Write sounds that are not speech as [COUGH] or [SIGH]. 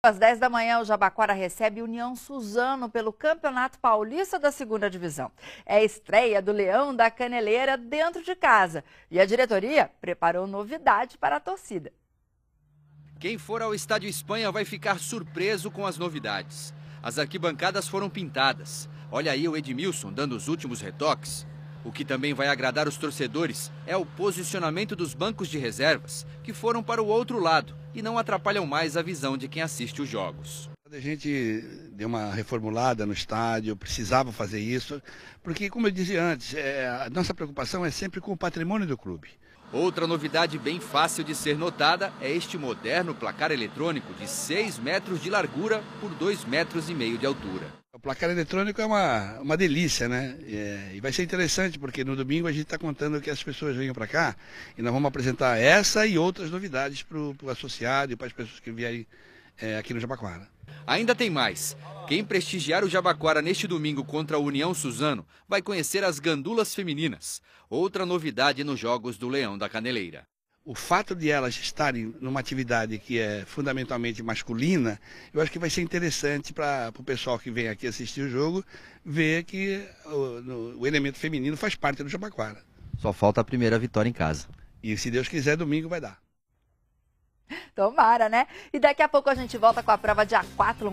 Às 10 da manhã, o Jabaquara recebe União Suzano pelo Campeonato Paulista da Segunda Divisão. É a estreia do Leão da Caneleira dentro de casa. E a diretoria preparou novidade para a torcida. Quem for ao Estádio Espanha vai ficar surpreso com as novidades. As arquibancadas foram pintadas. Olha aí o Edmilson dando os últimos retoques. O que também vai agradar os torcedores é o posicionamento dos bancos de reservas, que foram para o outro lado e não atrapalham mais a visão de quem assiste os jogos. A gente deu uma reformulada no estádio, precisava fazer isso, porque, como eu dizia antes, é, a nossa preocupação é sempre com o patrimônio do clube. Outra novidade bem fácil de ser notada é este moderno placar eletrônico de 6 metros de largura por 2 metros e meio de altura. O placar eletrônico é uma, uma delícia, né? É, e vai ser interessante, porque no domingo a gente está contando que as pessoas venham para cá e nós vamos apresentar essa e outras novidades para o associado e para as pessoas que vierem é, aqui no Jabaquara. Ainda tem mais. Quem prestigiar o Jabaquara neste domingo contra a União Suzano vai conhecer as gandulas femininas, outra novidade nos Jogos do Leão da Caneleira o fato de elas estarem numa atividade que é fundamentalmente masculina, eu acho que vai ser interessante para o pessoal que vem aqui assistir o jogo ver que o, no, o, elemento feminino faz parte do Jabaquara. Só falta a primeira vitória em casa. E se Deus quiser, domingo vai dar. [LAUGHS] Tomara, né? E daqui a pouco a gente volta com a prova a 4.